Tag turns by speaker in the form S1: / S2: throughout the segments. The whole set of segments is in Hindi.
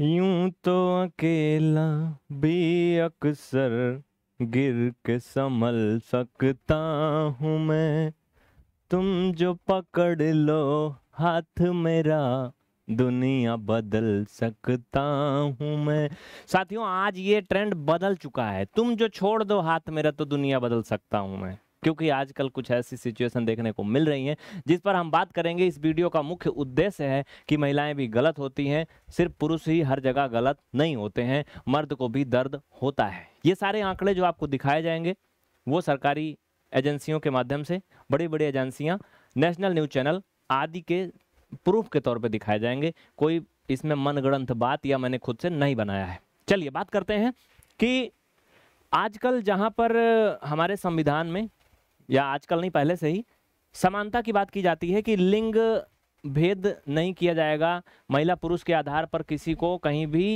S1: यूं तो अकेला भी अक्सर गिर के संभल सकता हूँ मैं तुम जो पकड़ लो हाथ मेरा दुनिया बदल सकता हूँ मैं साथियों आज ये ट्रेंड बदल चुका है तुम जो छोड़ दो हाथ मेरा तो दुनिया बदल सकता हूँ मैं क्योंकि आजकल कुछ ऐसी सिचुएशन देखने को मिल रही हैं जिस पर हम बात करेंगे इस वीडियो का मुख्य उद्देश्य है कि महिलाएं भी गलत होती हैं सिर्फ पुरुष ही हर जगह गलत नहीं होते हैं मर्द को भी दर्द होता है ये सारे आंकड़े जो आपको दिखाए जाएंगे वो सरकारी एजेंसियों के माध्यम से बड़ी बड़ी एजेंसियाँ नेशनल न्यूज़ चैनल आदि के प्रूफ के तौर पर दिखाए जाएंगे कोई इसमें मनगणंत बात या मैंने खुद से नहीं बनाया है चलिए बात करते हैं कि आजकल जहाँ पर हमारे संविधान में या आजकल नहीं पहले से ही समानता की बात की जाती है कि लिंग भेद नहीं किया जाएगा महिला पुरुष के आधार पर किसी को कहीं भी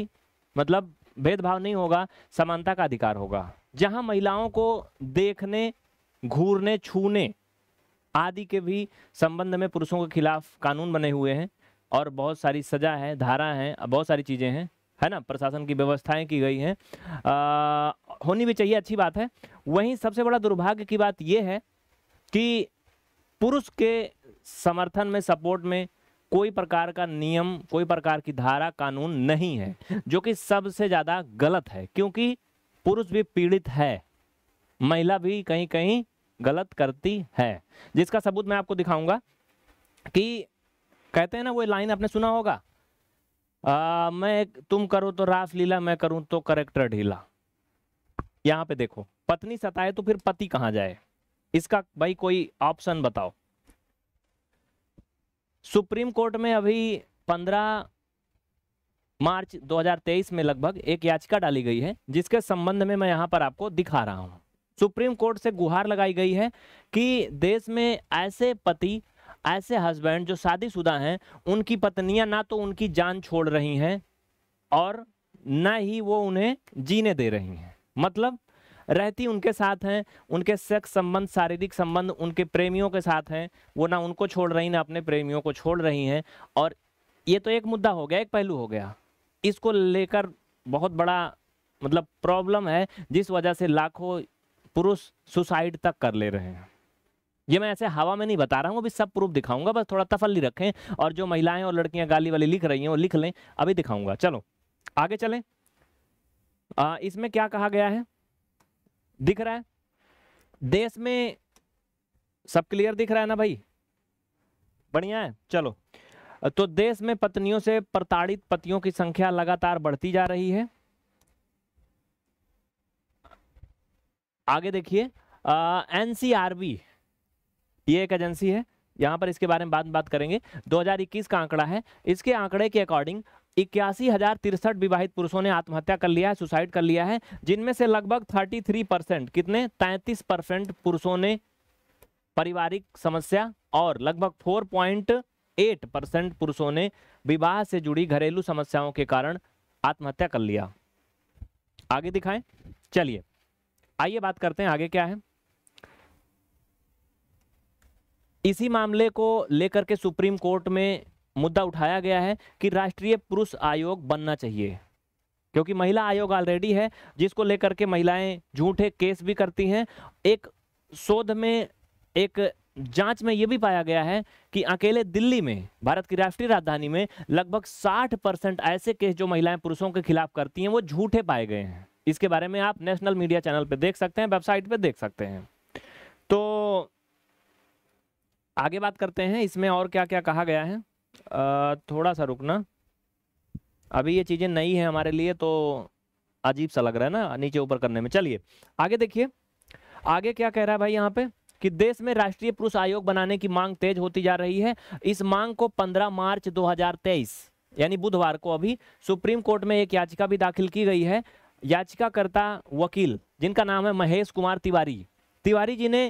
S1: मतलब भेदभाव नहीं होगा समानता का अधिकार होगा जहां महिलाओं को देखने घूरने छूने आदि के भी संबंध में पुरुषों के खिलाफ कानून बने हुए हैं और बहुत सारी सजा है धारा है बहुत सारी चीज़ें हैं है ना प्रशासन की व्यवस्थाएं की गई हैं होनी भी चाहिए अच्छी बात है वहीं सबसे बड़ा दुर्भाग्य की बात यह है कि पुरुष के समर्थन में सपोर्ट में कोई प्रकार का नियम कोई प्रकार की धारा कानून नहीं है जो कि सबसे ज़्यादा गलत है क्योंकि पुरुष भी पीड़ित है महिला भी कहीं कहीं गलत करती है जिसका सबूत मैं आपको दिखाऊंगा कि कहते हैं ना वो लाइन आपने सुना होगा आ, मैं तुम करो तो रास लीला मैं करूं तो करेक्टर ढीला यहाँ पे देखो पत्नी सताए तो फिर पति कहाँ जाए इसका भाई कोई ऑप्शन बताओ सुप्रीम कोर्ट में अभी 15 मार्च 2023 में लगभग एक याचिका डाली गई है जिसके संबंध में मैं यहाँ पर आपको दिखा रहा हूँ सुप्रीम कोर्ट से गुहार लगाई गई है कि देश में ऐसे पति ऐसे हस्बैंड जो शादीशुदा हैं उनकी पत्नियां ना तो उनकी जान छोड़ रही हैं और ना ही वो उन्हें जीने दे रही हैं मतलब रहती उनके साथ हैं उनके सेक्स संबंध शारीरिक संबंध उनके प्रेमियों के साथ हैं वो ना उनको छोड़ रही ना अपने प्रेमियों को छोड़ रही हैं और ये तो एक मुद्दा हो गया एक पहलू हो गया इसको लेकर बहुत बड़ा मतलब प्रॉब्लम है जिस वजह से लाखों पुरुष सुसाइड तक कर ले रहे हैं ये मैं ऐसे हवा में नहीं बता रहा हूँ अभी सब प्रूफ दिखाऊंगा बस थोड़ा तफली रखें और जो महिलाएं और लड़कियां गाली वाली लिख रही हैं वो लिख लें अभी दिखाऊंगा चलो आगे चलें आ, इसमें क्या कहा गया है दिख रहा है देश में सब क्लियर दिख रहा है ना भाई बढ़िया है चलो तो देश में पत्नियों से प्रताड़ित पतियों की संख्या लगातार बढ़ती जा रही है आगे देखिए एनसीआरबी ये एक एजेंसी है यहां पर इसके बारे में बाद बात करेंगे 2021 का आंकड़ा है इसके आंकड़े के अकॉर्डिंग इक्यासी हजार तिरसठ विवाहित पुरुषों ने आत्महत्या कर लिया है सुसाइड कर लिया है जिनमें से लगभग थर्टी थ्री परसेंट कितने तैतीस परसेंट पुरुषों ने पारिवारिक समस्या और लगभग फोर पॉइंट एट परसेंट पुरुषों ने विवाह से जुड़ी घरेलू समस्याओं के कारण आत्महत्या कर लिया आगे दिखाएं चलिए आइए बात करते हैं आगे क्या है इसी मामले को लेकर के सुप्रीम कोर्ट में मुद्दा उठाया गया है कि राष्ट्रीय पुरुष आयोग बनना चाहिए क्योंकि महिला आयोग ऑलरेडी है जिसको लेकर के महिलाएं झूठे केस भी करती हैं एक शोध में एक जांच में यह भी पाया गया है कि अकेले दिल्ली में भारत की राष्ट्रीय राजधानी में लगभग 60 परसेंट ऐसे केस जो महिलाएं पुरुषों के खिलाफ करती हैं वो झूठे पाए गए हैं इसके बारे में आप नेशनल मीडिया चैनल पर देख सकते हैं वेबसाइट पर देख सकते हैं तो आगे बात करते हैं इसमें और क्या क्या कहा गया है थोड़ा सा रुकना अभी ये चीज़ें नई हैं हमारे लिए तो अजीब सा लग रहा है ना नीचे ऊपर करने में चलिए आगे देखिए आगे क्या कह रहा है भाई यहाँ पे कि देश में राष्ट्रीय पुरुष आयोग बनाने की मांग तेज होती जा रही है इस मांग को 15 मार्च 2023 यानी बुधवार को अभी सुप्रीम कोर्ट में एक याचिका भी दाखिल की गई है याचिकाकर्ता वकील जिनका नाम है महेश कुमार तिवारी तिवारी जी ने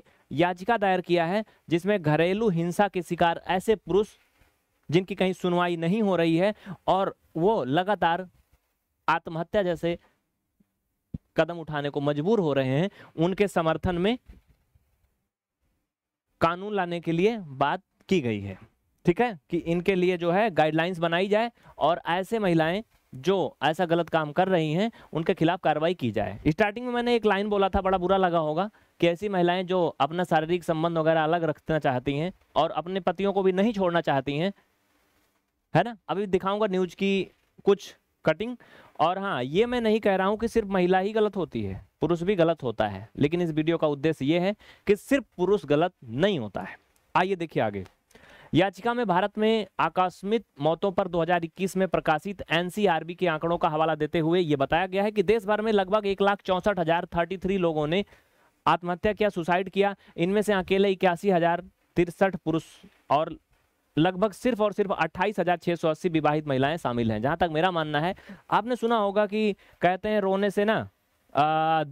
S1: याचिका दायर किया है जिसमें घरेलू हिंसा के शिकार ऐसे पुरुष जिनकी कहीं सुनवाई नहीं हो रही है और वो लगातार आत्महत्या जैसे कदम उठाने को मजबूर हो रहे हैं उनके समर्थन में कानून लाने के लिए बात की गई है ठीक है कि इनके लिए जो है गाइडलाइंस बनाई जाए और ऐसे महिलाएं जो ऐसा गलत काम कर रही हैं उनके खिलाफ कार्रवाई की जाए स्टार्टिंग में मैंने एक लाइन बोला था बड़ा बुरा लगा होगा कि ऐसी महिलाएं जो अपना शारीरिक संबंध वगैरह अलग रखना चाहती हैं और अपने पतियों को भी नहीं छोड़ना चाहती हैं है ना अभी दिखाऊंगा न्यूज की कुछ कटिंग और हाँ ये मैं नहीं कह रहा हूं कि सिर्फ महिला ही गलत होती है पुरुष भी गलत होता है लेकिन इस वीडियो का उद्देश्य ये है कि सिर्फ पुरुष गलत नहीं होता है आइए देखिए आगे याचिका में भारत में आकस्मिक मौतों पर 2021 में प्रकाशित एनसीआरबी के आंकड़ों का हवाला देते हुए ये बताया गया है कि देश भर में लगभग एक लाख चौंसठ हजार थर्टी थ्री लोगों ने आत्महत्या किया सुसाइड किया इनमें से अकेले इक्यासी हजार तिरसठ पुरुष और लगभग सिर्फ और सिर्फ अट्ठाईस हजार छः सौ अस्सी विवाहित महिलाएं शामिल हैं जहां तक मेरा मानना है आपने सुना होगा कि कहते हैं रोने से ना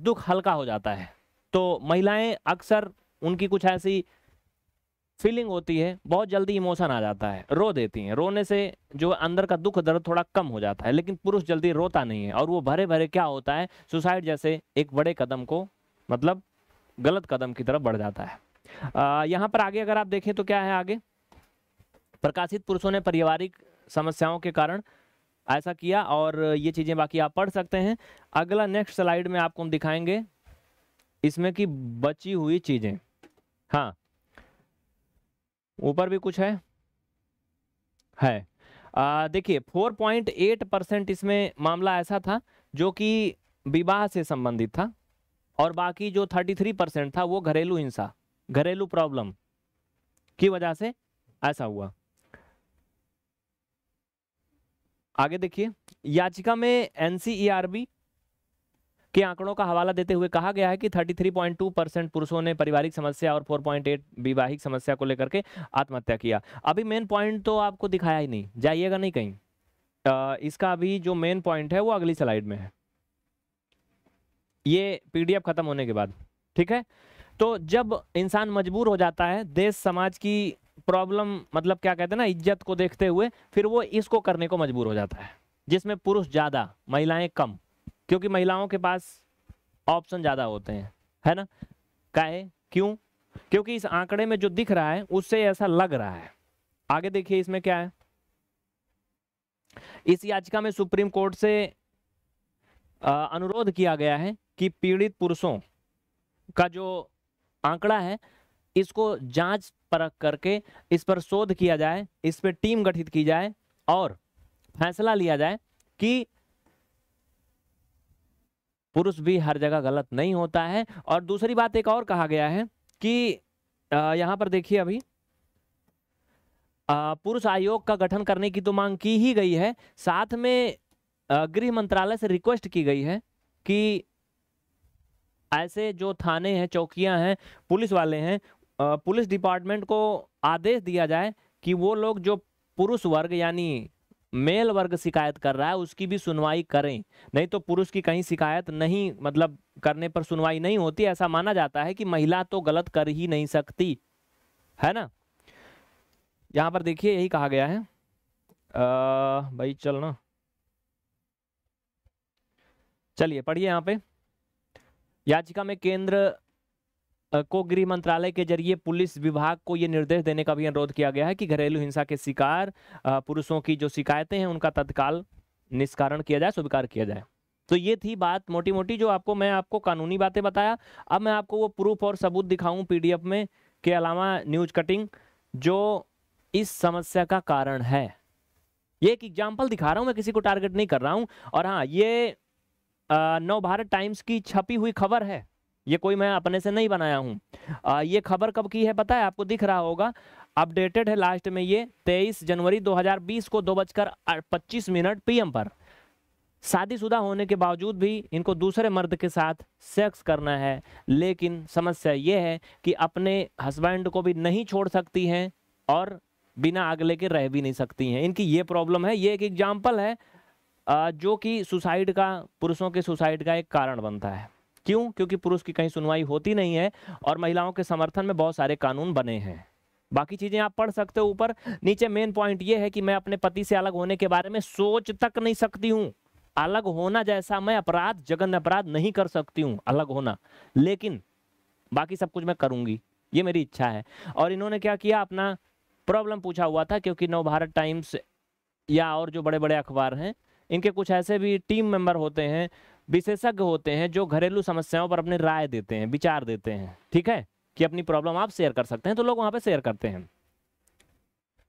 S1: दुख हल्का हो जाता है तो महिलाएं अक्सर उनकी कुछ ऐसी फीलिंग होती है बहुत जल्दी इमोशन आ जाता है रो देती हैं रोने से जो अंदर का दुख दर्द थोड़ा कम हो जाता है लेकिन पुरुष जल्दी रोता नहीं है और वो भरे भरे क्या होता है सुसाइड जैसे एक बड़े कदम को मतलब गलत कदम की तरफ बढ़ जाता है यहाँ पर आगे अगर आप देखें तो क्या है आगे प्रकाशित पुरुषों ने पारिवारिक समस्याओं के कारण ऐसा किया और ये चीज़ें बाकी आप पढ़ सकते हैं अगला नेक्स्ट स्लाइड में आपको हम दिखाएंगे इसमें कि बची हुई चीज़ें हाँ ऊपर भी कुछ है है देखिए 4.8 परसेंट इसमें मामला ऐसा था जो कि विवाह से संबंधित था और बाकी जो 33 परसेंट था वो घरेलू हिंसा घरेलू प्रॉब्लम की वजह से ऐसा हुआ आगे देखिए याचिका में एनसीईआरबी e के आंकड़ों का हवाला देते हुए कहा गया है कि 33.2 परसेंट पुरुषों ने पारिवारिक समस्या और 4.8 विवाहिक समस्या को लेकर के आत्महत्या किया अभी मेन पॉइंट तो आपको दिखाया ही नहीं जाइएगा नहीं कहीं आ, इसका अभी जो मेन पॉइंट है वो अगली स्लाइड में है ये पीडीएफ खत्म होने के बाद ठीक है तो जब इंसान मजबूर हो जाता है देश समाज की प्रॉब्लम मतलब क्या कहते हैं ना इज्जत को देखते हुए फिर वो इसको करने को मजबूर हो जाता है जिसमें पुरुष ज़्यादा महिलाएं कम क्योंकि महिलाओं के पास ऑप्शन ज़्यादा होते हैं है ना काहे क्यों क्योंकि इस आंकड़े में जो दिख रहा है उससे ऐसा लग रहा है आगे देखिए इसमें क्या है इस याचिका में सुप्रीम कोर्ट से अनुरोध किया गया है कि पीड़ित पुरुषों का जो आंकड़ा है इसको जांच परख करके इस पर शोध किया जाए इस पर टीम गठित की जाए और फैसला लिया जाए कि पुरुष भी हर जगह गलत नहीं होता है और दूसरी बात एक और कहा गया है कि यहां पर देखिए अभी पुरुष आयोग का गठन करने की तो मांग की ही गई है साथ में गृह मंत्रालय से रिक्वेस्ट की गई है कि ऐसे जो थाने हैं चौकियां हैं पुलिस वाले हैं पुलिस डिपार्टमेंट को आदेश दिया जाए कि वो लोग जो पुरुष वर्ग यानी मेल वर्ग शिकायत कर रहा है उसकी भी सुनवाई करें नहीं तो पुरुष की कहीं शिकायत नहीं मतलब करने पर सुनवाई नहीं होती ऐसा माना जाता है कि महिला तो गलत कर ही नहीं सकती है ना यहाँ पर देखिए यही कहा गया है आ, भाई चल ना चलिए पढ़िए यहाँ पे याचिका में केंद्र को गृह मंत्रालय के जरिए पुलिस विभाग को ये निर्देश देने का भी अनुरोध किया गया है कि घरेलू हिंसा के शिकार पुरुषों की जो शिकायतें हैं उनका तत्काल निष्कारण किया जाए स्वीकार किया जाए तो ये थी बात मोटी मोटी जो आपको मैं आपको कानूनी बातें बताया अब मैं आपको वो प्रूफ और सबूत दिखाऊं पीडीएफ में के अलावा न्यूज कटिंग जो इस समस्या का कारण है ये एक एग्जाम्पल दिखा रहा हूँ मैं किसी को टारगेट नहीं कर रहा हूँ और हाँ ये नव भारत टाइम्स की छपी हुई खबर है ये कोई मैं अपने से नहीं बनाया हूँ ये खबर कब की है पता है आपको दिख रहा होगा अपडेटेड है लास्ट में ये 23 जनवरी 2020 को दो बजकर पच्चीस मिनट पीएम पर शादीशुदा होने के बावजूद भी इनको दूसरे मर्द के साथ सेक्स करना है लेकिन समस्या ये है कि अपने हस्बैंड को भी नहीं छोड़ सकती हैं और बिना आग लेके रह भी नहीं सकती हैं इनकी ये प्रॉब्लम है ये एक एग्जाम्पल है जो कि सुसाइड का पुरुषों के सुसाइड का एक कारण बनता है क्यों क्योंकि पुरुष की कहीं सुनवाई होती नहीं है और महिलाओं के समर्थन में बहुत सारे कानून बने हैं बाकी चीजें आप पढ़ सकते हो ऊपर नीचे मेन पॉइंट ये है कि मैं अपने पति से अलग होने के बारे में सोच तक नहीं सकती हूँ अलग होना जैसा मैं अपराध जगन अपराध नहीं कर सकती हूँ अलग होना लेकिन बाकी सब कुछ मैं करूंगी ये मेरी इच्छा है और इन्होंने क्या किया अपना प्रॉब्लम पूछा हुआ था क्योंकि नव भारत टाइम्स या और जो बड़े बड़े अखबार हैं इनके कुछ ऐसे भी टीम मेंबर होते हैं विशेषज्ञ होते हैं जो घरेलू समस्याओं पर अपने राय देते हैं विचार देते हैं ठीक है कि अपनी प्रॉब्लम आप शेयर कर सकते हैं तो लोग वहां पर शेयर करते हैं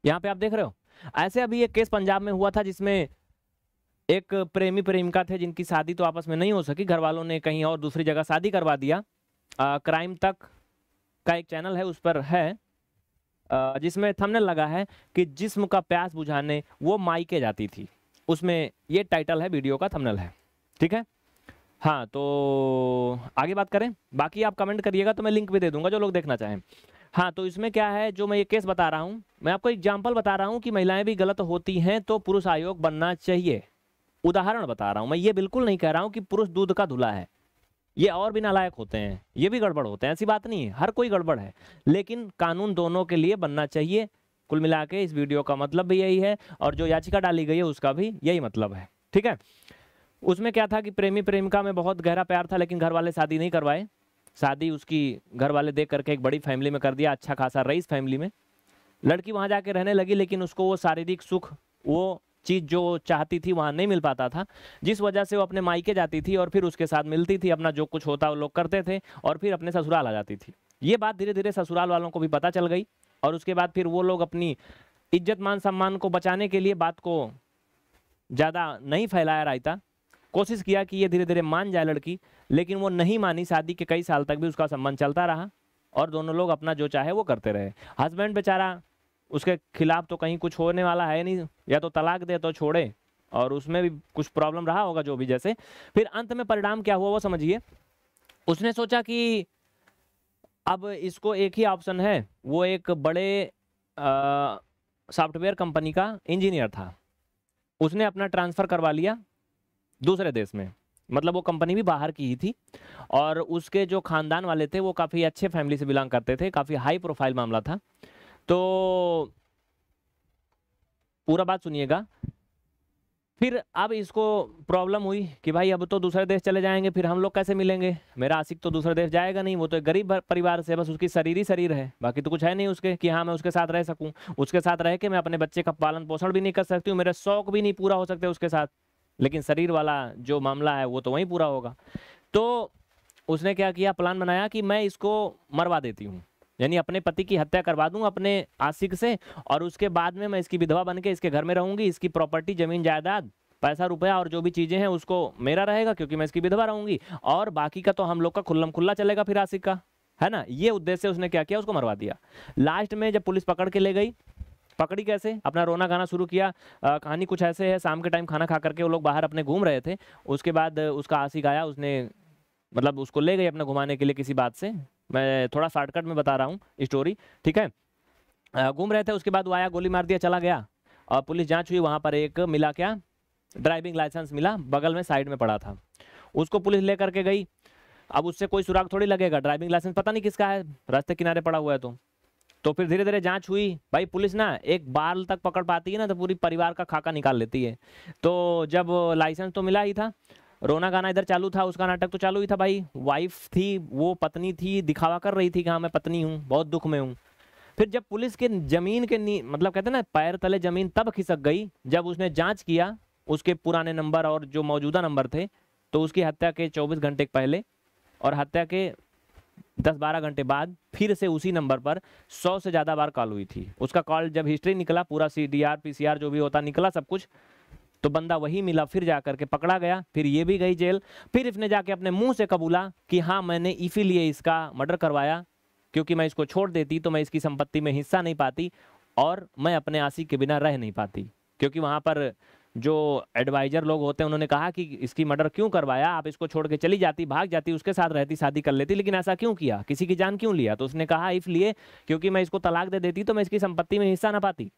S1: यहाँ पे आप देख रहे हो ऐसे अभी एक केस पंजाब में हुआ था जिसमें एक प्रेमी प्रेमिका थे जिनकी शादी तो आपस में नहीं हो सकी घर वालों ने कहीं और दूसरी जगह शादी करवा दिया आ, क्राइम तक का एक चैनल है उस पर है आ, जिसमें थमने लगा है कि जिस्म का प्यास बुझाने वो माई के जाती थी उसमें ये टाइटल है वीडियो का थमनल है ठीक है हाँ तो आगे बात करें बाकी आप कमेंट करिएगा तो मैं लिंक भी दे दूंगा जो लोग देखना चाहें हाँ तो इसमें क्या है जो मैं ये केस बता रहा हूँ मैं आपको एग्जाम्पल बता रहा हूँ कि महिलाएं भी गलत होती हैं तो पुरुष आयोग बनना चाहिए उदाहरण बता रहा हूँ मैं ये बिल्कुल नहीं कह रहा हूँ कि पुरुष दूध का धुला है ये और भी नालायक होते हैं ये भी गड़बड़ होते हैं ऐसी बात नहीं है हर कोई गड़बड़ है लेकिन कानून दोनों के लिए बनना चाहिए कुल मिला के इस वीडियो का मतलब भी यही है और जो याचिका डाली गई है उसका भी यही मतलब है ठीक है उसमें क्या था कि प्रेमी प्रेमिका में बहुत गहरा प्यार था लेकिन घर वाले शादी नहीं करवाए शादी उसकी घर वाले देख करके एक बड़ी फैमिली में कर दिया अच्छा खासा रईस फैमिली में लड़की वहाँ जाके रहने लगी लेकिन उसको वो शारीरिक सुख वो चीज़ जो चाहती थी वहाँ नहीं मिल पाता था जिस वजह से वो अपने मायके जाती थी और फिर उसके साथ मिलती थी अपना जो कुछ होता वो लोग करते थे और फिर अपने ससुराल आ जाती थी ये बात धीरे धीरे ससुराल वालों को भी पता चल गई और उसके बाद फिर वो लोग अपनी इज्जत मान सम्मान को बचाने के लिए बात को ज़्यादा नहीं फैलाया रायता कोशिश किया कि ये धीरे धीरे मान जाए लड़की लेकिन वो नहीं मानी शादी के कई साल तक भी उसका संबंध चलता रहा और दोनों लोग अपना जो चाहे वो करते रहे हस्बैंड बेचारा उसके खिलाफ तो कहीं कुछ होने वाला है नहीं या तो तलाक दे तो छोड़े और उसमें भी कुछ प्रॉब्लम रहा होगा जो भी जैसे फिर अंत में परिणाम क्या हुआ वो समझिए उसने सोचा कि अब इसको एक ही ऑप्शन है वो एक बड़े सॉफ्टवेयर कंपनी का इंजीनियर था उसने अपना ट्रांसफ़र करवा लिया दूसरे देश में मतलब वो कंपनी भी बाहर की ही थी और उसके जो खानदान वाले थे वो काफ़ी अच्छे फैमिली से बिलोंग करते थे काफ़ी हाई प्रोफाइल मामला था तो पूरा बात सुनिएगा फिर अब इसको प्रॉब्लम हुई कि भाई अब तो दूसरे देश चले जाएंगे फिर हम लोग कैसे मिलेंगे मेरा आशिक तो दूसरे देश जाएगा नहीं वो तो एक गरीब परिवार से बस उसकी शरीर ही शरीर है बाकी तो कुछ है नहीं उसके कि हाँ मैं उसके साथ रह सकूं उसके साथ रह के मैं अपने बच्चे का पालन पोषण भी नहीं कर सकती हूँ मेरा शौक भी नहीं पूरा हो सकते उसके साथ लेकिन शरीर वाला जो मामला है वो तो वहीं पूरा होगा तो उसने क्या किया प्लान बनाया कि मैं इसको मरवा देती हूँ यानी अपने पति की हत्या करवा दूँ अपने आशिक से और उसके बाद में मैं इसकी विधवा बन इसके घर में रहूँगी इसकी प्रॉपर्टी जमीन जायदाद पैसा रुपया और जो भी चीज़ें हैं उसको मेरा रहेगा क्योंकि मैं इसकी विधवा रहूँगी और बाकी का तो हम लोग का खुल्लम खुल्ला चलेगा फिर आशिक का है ना ये उद्देश्य उसने क्या किया उसको मरवा दिया लास्ट में जब पुलिस पकड़ के ले गई पकड़ी कैसे अपना रोना गाना शुरू किया आ, कहानी कुछ ऐसे है शाम के टाइम खाना खा करके वो लोग बाहर अपने घूम रहे थे उसके बाद उसका आशिक आया उसने मतलब उसको ले गई अपना घुमाने के लिए किसी बात से मैं थोड़ा शॉर्टकट में बता रहा हूँ स्टोरी ठीक है घूम रहे थे उसके बाद वो आया गोली मार दिया चला गया और पुलिस जाँच हुई वहाँ पर एक मिला क्या ड्राइविंग लाइसेंस मिला बगल में साइड में पड़ा था उसको पुलिस ले करके गई अब उससे कोई सुराग थोड़ी लगेगा ड्राइविंग लाइसेंस पता नहीं किसका है रास्ते किनारे पड़ा हुआ है तो तो फिर धीरे धीरे जांच हुई भाई पुलिस ना एक बाल तक पकड़ पाती है ना तो पूरी परिवार का खाका निकाल लेती है तो जब लाइसेंस तो मिला ही था रोना गाना इधर चालू था उसका नाटक तो चालू ही था भाई वाइफ थी वो पत्नी थी दिखावा कर रही थी कि हाँ मैं पत्नी हूँ बहुत दुख में हूँ फिर जब पुलिस के जमीन के नी मतलब कहते हैं ना पैर तले जमीन तब खिसक गई जब उसने जांच किया उसके पुराने नंबर और जो मौजूदा नंबर थे तो उसकी हत्या के 24 घंटे पहले और हत्या के दस बारह घंटे बाद फिर से उसी नंबर पर सौ से ज़्यादा बार कॉल हुई थी उसका कॉल जब हिस्ट्री निकला पूरा C D R P C R जो भी होता निकला सब कुछ तो बंदा वही मिला फिर जा करके पकड़ा गया फिर ये भी गई जेल फिर इसने जाके अपने मुंह से कबूला कि हाँ मैंने इसीलिए इसका मर्डर करवाया क्योंकि मैं इसको छोड़ देती तो मैं इसकी संपत्ति में हिस्सा नहीं पाती और मैं अपने आसी के बिना रह नहीं पाती क्योंकि वहाँ पर जो एडवाइजर लोग होते हैं उन्होंने कहा कि इसकी मर्डर क्यों करवाया आप इसको छोड़ के चली जाती भाग जाती उसके साथ रहती शादी कर लेती लेकिन ऐसा क्यों किया किसी की जान क्यों लिया तो उसने कहा इसलिए क्योंकि मैं इसको तलाक दे देती तो मैं इसकी संपत्ति में हिस्सा ना पाती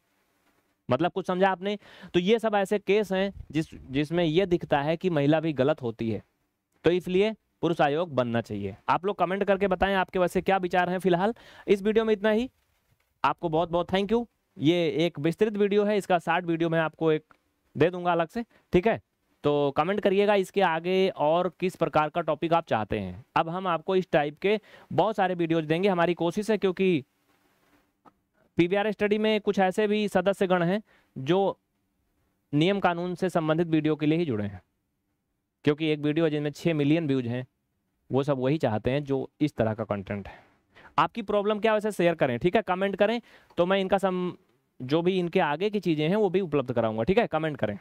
S1: मतलब कुछ समझा आपने तो ये सब ऐसे केस हैं जिस जिसमें यह दिखता है कि महिला भी गलत होती है तो इसलिए पुरुष आयोग बनना चाहिए आप लोग कमेंट करके बताएं आपके वैसे क्या विचार हैं फिलहाल इस वीडियो में इतना ही आपको बहुत बहुत थैंक यू ये एक विस्तृत वीडियो है इसका शार्ट वीडियो में आपको एक दे दूंगा अलग से ठीक है तो कमेंट करिएगा इसके आगे और किस प्रकार का टॉपिक आप चाहते हैं अब हम आपको इस टाइप के बहुत सारे वीडियोज देंगे हमारी कोशिश है क्योंकि आर स्टडी में कुछ ऐसे भी सदस्य गण हैं जो नियम कानून से संबंधित वीडियो के लिए ही जुड़े हैं क्योंकि एक वीडियो जिनमें छः मिलियन व्यूज हैं वो सब वही चाहते हैं जो इस तरह का कंटेंट है आपकी प्रॉब्लम क्या वैसे शेयर करें ठीक है कमेंट करें तो मैं इनका सम जो भी इनके आगे की चीज़ें हैं वो भी उपलब्ध कराऊंगा ठीक है कमेंट करें